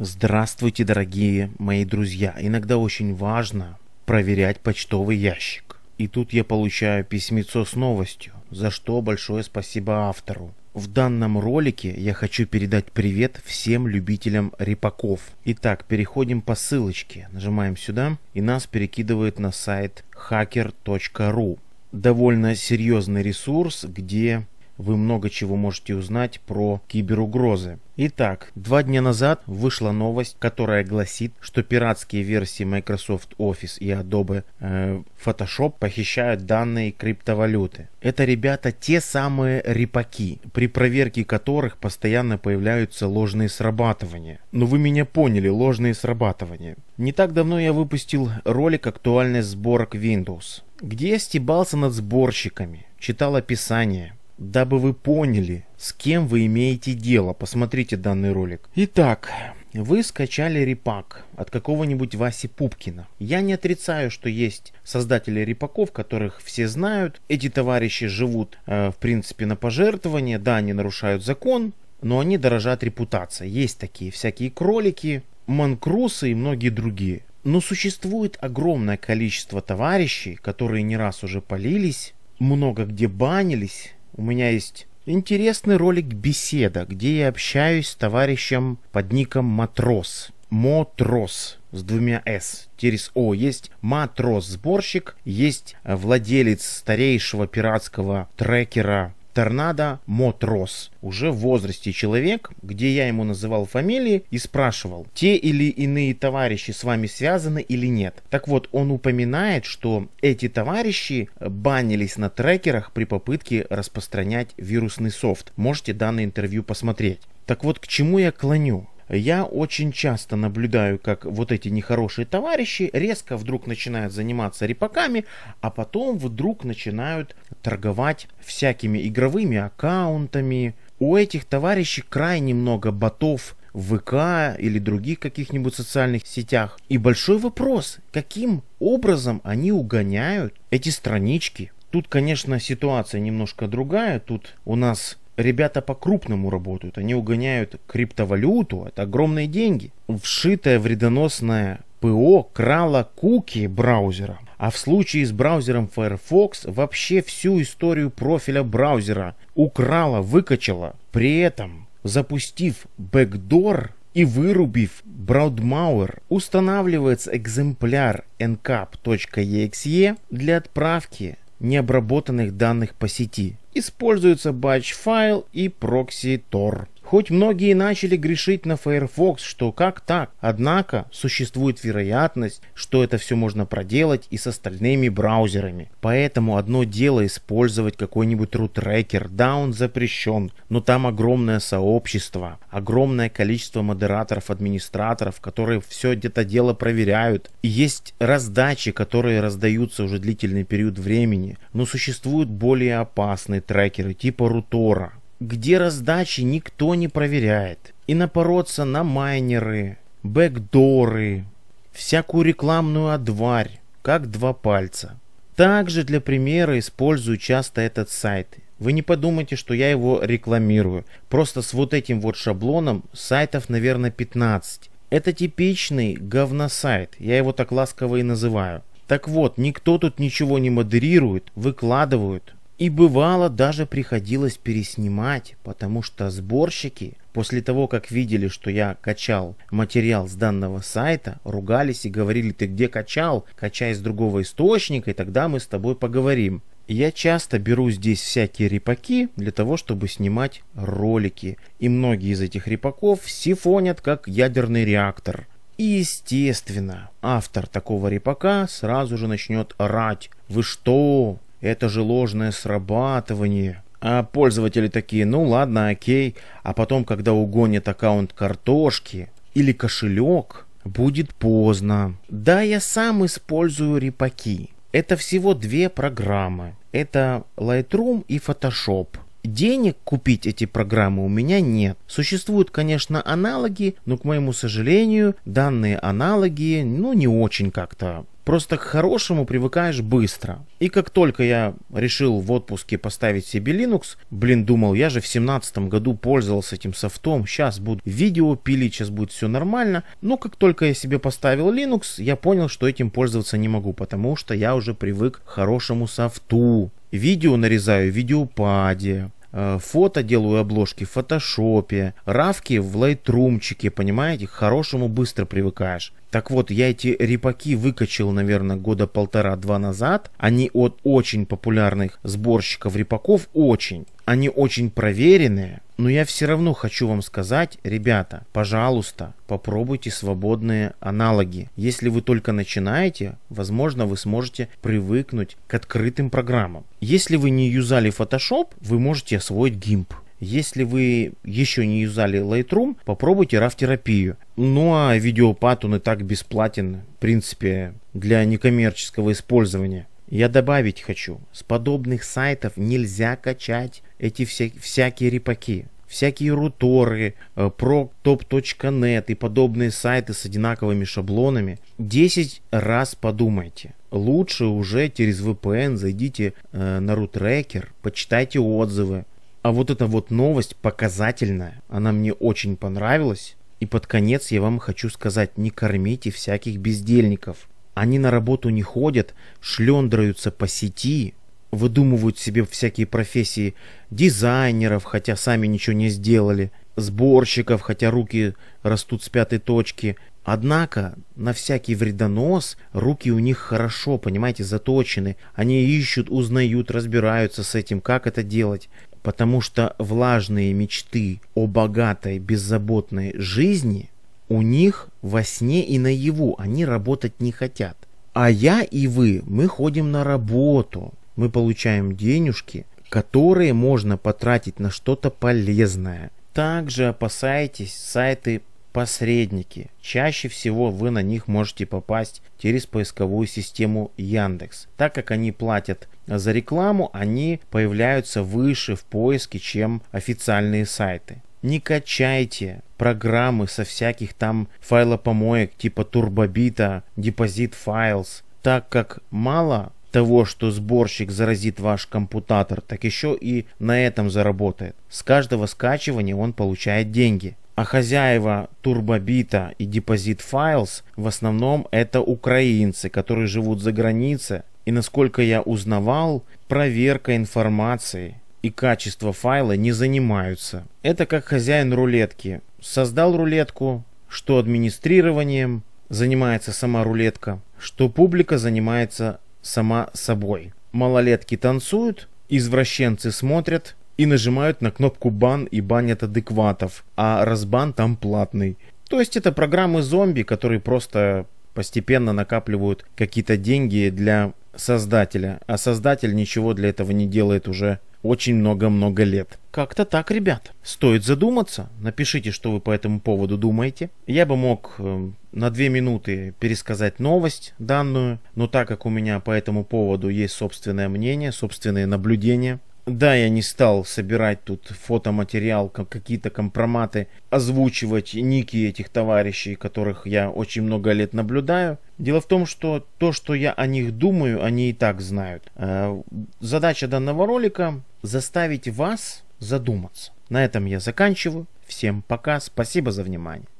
Здравствуйте, дорогие мои друзья! Иногда очень важно проверять почтовый ящик. И тут я получаю письмецо с новостью, за что большое спасибо автору. В данном ролике я хочу передать привет всем любителям репаков. Итак, переходим по ссылочке, нажимаем сюда и нас перекидывает на сайт hacker.ru. Довольно серьезный ресурс, где вы много чего можете узнать про киберугрозы. Итак, два дня назад вышла новость, которая гласит, что пиратские версии Microsoft Office и Adobe э, Photoshop похищают данные криптовалюты. Это, ребята, те самые репаки, при проверке которых постоянно появляются ложные срабатывания. Но ну, вы меня поняли, ложные срабатывания. Не так давно я выпустил ролик «Актуальность сборок Windows», где я стебался над сборщиками, читал описание – Дабы вы поняли, с кем вы имеете дело, посмотрите данный ролик. Итак, вы скачали репак от какого-нибудь Васи Пупкина. Я не отрицаю, что есть создатели репаков, которых все знают. Эти товарищи живут, э, в принципе, на пожертвования. Да, они нарушают закон, но они дорожат репутацией. Есть такие всякие кролики, манкрусы и многие другие. Но существует огромное количество товарищей, которые не раз уже полились, много где банились, у меня есть интересный ролик «Беседа», где я общаюсь с товарищем под ником «Матрос». матрос с двумя «с» через «о». Есть матрос-сборщик, есть владелец старейшего пиратского трекера торнадо Мотрос. Уже в возрасте человек, где я ему называл фамилии и спрашивал, те или иные товарищи с вами связаны или нет. Так вот, он упоминает, что эти товарищи э, банились на трекерах при попытке распространять вирусный софт. Можете данное интервью посмотреть. Так вот, к чему я клоню? я очень часто наблюдаю, как вот эти нехорошие товарищи резко вдруг начинают заниматься репаками, а потом вдруг начинают торговать всякими игровыми аккаунтами. У этих товарищей крайне много ботов в ВК или других каких-нибудь социальных сетях. И большой вопрос, каким образом они угоняют эти странички? Тут, конечно, ситуация немножко другая. Тут у нас ребята по-крупному работают. Они угоняют криптовалюту, это огромные деньги. Вшитое вредоносное ПО крало куки браузера. А в случае с браузером Firefox вообще всю историю профиля браузера украла, выкачала. При этом запустив бэкдор и вырубив Браудмауэр, устанавливается экземпляр encap.exe для отправки необработанных данных по сети используются batch файл и прокси Tor. Хоть многие начали грешить на Firefox, что как так, однако существует вероятность, что это все можно проделать и с остальными браузерами. Поэтому одно дело использовать какой-нибудь root-tracker, да он запрещен, но там огромное сообщество, огромное количество модераторов, администраторов, которые все где-то дело проверяют. И есть раздачи, которые раздаются уже длительный период времени, но существуют более опасные трекеры типа рутора, где раздачи никто не проверяет, и напороться на майнеры, бэкдоры, всякую рекламную одварь, как два пальца. Также для примера использую часто этот сайт. Вы не подумайте, что я его рекламирую. Просто с вот этим вот шаблоном сайтов, наверное, 15. Это типичный говносайт, я его так ласково и называю. Так вот, никто тут ничего не модерирует, выкладывают, и бывало даже приходилось переснимать, потому что сборщики после того, как видели, что я качал материал с данного сайта, ругались и говорили, ты где качал, качай с другого источника, и тогда мы с тобой поговорим. Я часто беру здесь всякие репаки для того, чтобы снимать ролики. И многие из этих репаков сифонят как ядерный реактор. И естественно, автор такого репака сразу же начнет орать. Вы что? Это же ложное срабатывание. А пользователи такие, ну ладно, окей. А потом, когда угонят аккаунт картошки или кошелек, будет поздно. Да, я сам использую репаки. Это всего две программы. Это Lightroom и Photoshop. Денег купить эти программы у меня нет. Существуют, конечно, аналоги, но, к моему сожалению, данные аналоги, ну, не очень как-то Просто к хорошему привыкаешь быстро. И как только я решил в отпуске поставить себе Linux, блин, думал, я же в семнадцатом году пользовался этим софтом, сейчас буду видео пилить, сейчас будет все нормально. Но как только я себе поставил Linux, я понял, что этим пользоваться не могу, потому что я уже привык к хорошему софту. Видео нарезаю в видеопаде, э, фото делаю обложки в фотошопе, равки в лайтрумчике, понимаете, к хорошему быстро привыкаешь. Так вот, я эти репаки выкачал, наверное, года полтора-два назад. Они от очень популярных сборщиков репаков, очень. Они очень проверенные. Но я все равно хочу вам сказать, ребята, пожалуйста, попробуйте свободные аналоги. Если вы только начинаете, возможно, вы сможете привыкнуть к открытым программам. Если вы не юзали Photoshop, вы можете освоить GIMP. Если вы еще не юзали Lightroom, попробуйте RAW-терапию. Ну а видеопад он и так бесплатен, в принципе, для некоммерческого использования. Я добавить хочу, с подобных сайтов нельзя качать эти вся, всякие репаки, всякие руторы, э, proctop.net и подобные сайты с одинаковыми шаблонами. 10 раз подумайте. Лучше уже через VPN зайдите э, на рутрекер, почитайте отзывы, а вот эта вот новость показательная, она мне очень понравилась. И под конец я вам хочу сказать, не кормите всяких бездельников. Они на работу не ходят, шлёндраются по сети, выдумывают себе всякие профессии дизайнеров, хотя сами ничего не сделали, сборщиков, хотя руки растут с пятой точки. Однако на всякий вредонос руки у них хорошо, понимаете, заточены. Они ищут, узнают, разбираются с этим, как это делать потому что влажные мечты о богатой, беззаботной жизни у них во сне и наяву, они работать не хотят. А я и вы, мы ходим на работу, мы получаем денежки, которые можно потратить на что-то полезное. Также опасайтесь сайты посредники. Чаще всего вы на них можете попасть через поисковую систему Яндекс. Так как они платят за рекламу, они появляются выше в поиске, чем официальные сайты. Не качайте программы со всяких там файлопомоек типа турбобита, депозит файлс, так как мало того, что сборщик заразит ваш компьютер, так еще и на этом заработает. С каждого скачивания он получает деньги а хозяева Турбобита и Депозит Файлс в основном это украинцы, которые живут за границей. И насколько я узнавал, проверка информации и качество файла не занимаются. Это как хозяин рулетки. Создал рулетку, что администрированием занимается сама рулетка, что публика занимается сама собой. Малолетки танцуют, извращенцы смотрят, и нажимают на кнопку «Бан» и банят адекватов, а разбан там платный. То есть это программы зомби, которые просто постепенно накапливают какие-то деньги для создателя, а создатель ничего для этого не делает уже очень много-много лет. Как-то так, ребят. Стоит задуматься. Напишите, что вы по этому поводу думаете. Я бы мог э, на две минуты пересказать новость данную, но так как у меня по этому поводу есть собственное мнение, собственные наблюдения, да, я не стал собирать тут фотоматериал, какие-то компроматы, озвучивать ники этих товарищей, которых я очень много лет наблюдаю. Дело в том, что то, что я о них думаю, они и так знают. Э, задача данного ролика заставить вас задуматься. На этом я заканчиваю. Всем пока, спасибо за внимание.